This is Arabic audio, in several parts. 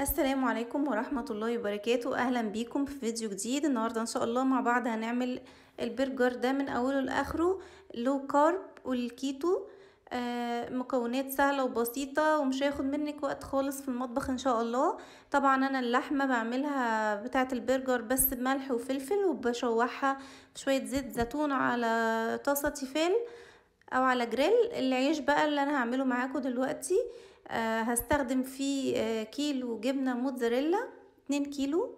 السلام عليكم ورحمة الله وبركاته أهلا بيكم في فيديو جديد النهاردة إن شاء الله مع بعض هنعمل البرجر ده من أوله لآخره لو كارب والكيتو آه مكونات سهلة وبسيطة ومش هياخد منك وقت خالص في المطبخ ان شاء الله طبعا انا اللحمة بعملها بتاعة البرجر بس بملح وفلفل وبشوحها بشوية شوية زيت زيتون على طاسة تيفال او على جريل العيش بقى اللي انا هعمله معاكم دلوقتي آه هستخدم فيه آه كيلو جبنه موتزاريلا 2 كيلو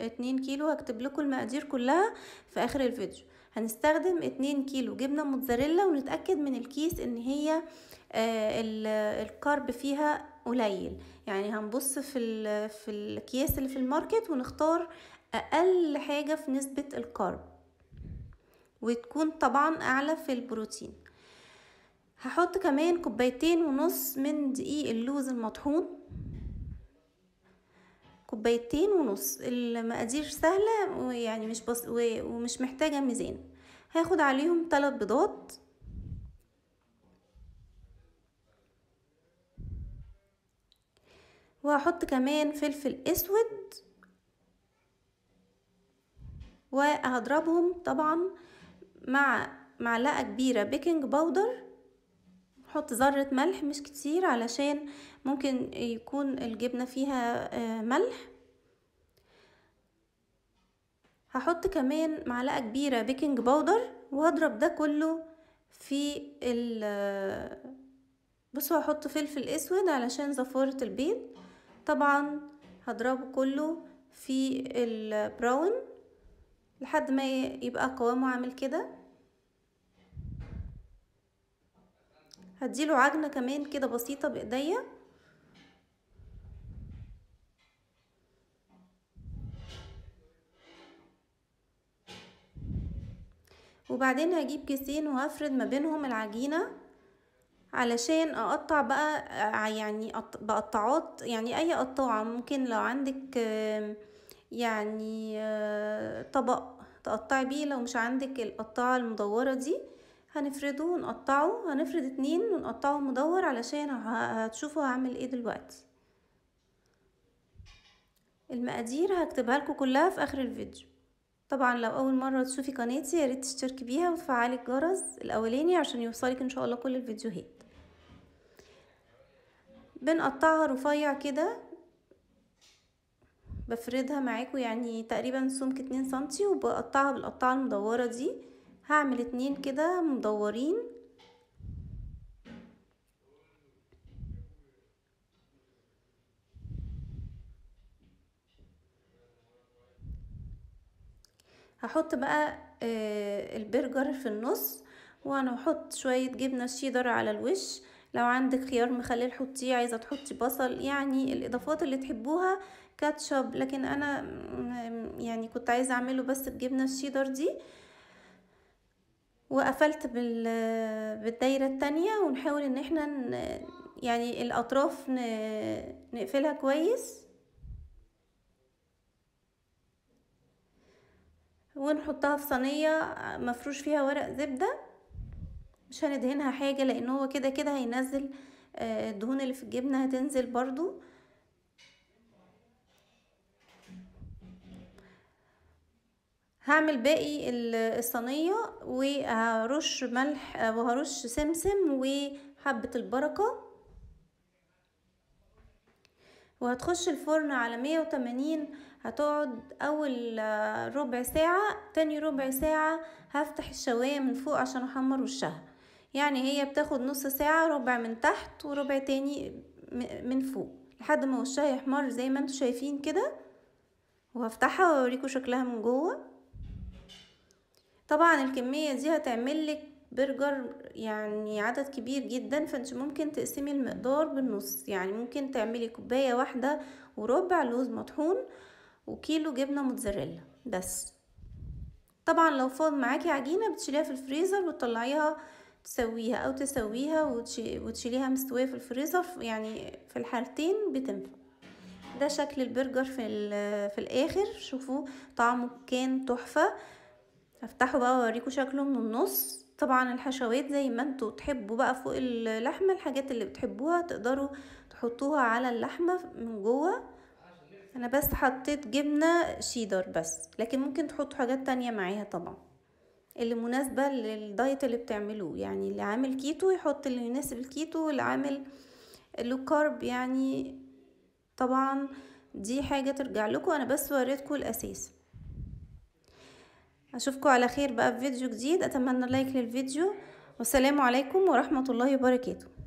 2 كيلو هكتب لكم المقادير كلها في اخر الفيديو هنستخدم 2 كيلو جبنه موتزاريلا ونتاكد من الكيس ان هي آه الكارب فيها قليل يعني هنبص في في الاكياس اللي في الماركت ونختار اقل حاجه في نسبه الكارب وتكون طبعا اعلى في البروتين هحط كمان كوبايتين ونص من دقيق اللوز المطحون كوبايتين ونص المقادير سهلة ويعني مش بس ومش محتاجة ميزان هاخد عليهم تلات بيضات وهحط كمان فلفل اسود وهضربهم طبعا مع معلقة كبيرة بيكنج باودر حط ذرة ملح مش كتير علشان ممكن يكون الجبنة فيها آه، ملح هحط كمان معلقة كبيرة بيكنج باودر وهضرب ده كله في ال آه، بصوا هحط فلفل اسود علشان زفارة البيض طبعا هضربه كله في البراون آه، لحد ما يبقى قوامه عامل كده هديله عجنة كمان كده بسيطة بايديا وبعدين هجيب كيسين وهفرد ما بينهم العجينة علشان اقطع بقى آه، يعني بقطعات يعني اي قطاعة ممكن لو عندك يعني آه، طبق تقطعي بيه لو مش عندك القطاعة المدورة دي هنفرده ونقطعه هنفرد اتنين ونقطعه مدور علشان هتشوفوا هعمل ايه دلوقتي المقادير هكتبها لكم كلها في اخر الفيديو طبعا لو اول مره تشوفي قناتي يا ريت تشتركي بيها وتفعلي الجرس الاولاني عشان يوصلك ان شاء الله كل الفيديوهات بنقطعها رفيع كده بفردها معاكم يعني تقريبا سمك اتنين سنتي وبقطعها بالقطعه المدوره دي هعمل اتنين كده مدورين هحط بقى آه، البرجر في النص وانا هحط شوية جبنة شيدر على الوش لو عندك خيار مخلل حطيه عايزة تحطي بصل يعني الاضافات اللي تحبوها كاتشب لكن انا يعني كنت عايزة اعمله بس الجبنة الشيدر دي وقفلت بالدايرة التانية ونحاول ان احنا يعني الاطراف نقفلها كويس ونحطها في صينية مفروش فيها ورق زبدة مش هندهنها حاجة لان هو كده كده هينزل آه، الدهون اللي في الجبنة هتنزل برضو هعمل باقي الصينيه وهرش ملح وهرش سمسم وحبه البركه وهتخش الفرن على 180 هتقعد اول ربع ساعة تاني ربع ساعة هفتح الشواية من فوق عشان احمر وشها يعني هي بتاخد نص ساعة ربع من تحت وربع تاني من فوق لحد ما وشها يحمر زي ما انتوا شايفين كده وهفتحها ووريكم شكلها من جوه طبعا الكمية دي هتعملك برجر يعني عدد كبير جدا فانت ممكن تقسمي المقدار بالنص يعني ممكن تعملي كوباية واحدة وربع لوز مطحون وكيلو جبنة موتزاريلا بس طبعا لو فاض معاكي عجينة بتشيليها في الفريزر وتطلعيها تسويها او تسويها وتشيليها مستوية في الفريزر يعني في الحالتين بتنفع ده شكل البرجر في, في الاخر شوفوا طعمه كان تحفه هفتحه بقى واوريكم شكله من النص طبعا الحشوات زي ما انتوا تحبوا بقى فوق اللحمه الحاجات اللي بتحبوها تقدروا تحطوها على اللحمه من جوه انا بس حطيت جبنه شيدر بس لكن ممكن تحطوا حاجات تانية معاها طبعا اللي مناسبه للدايت اللي بتعملوه يعني اللي عامل كيتو يحط اللي يناسب الكيتو واللي عامل لو كارب يعني طبعا دي حاجه ترجع لكم انا بس وريتكم الاساس اشوفكم على خير بقى في فيديو جديد اتمنى لايك للفيديو والسلام عليكم ورحمه الله وبركاته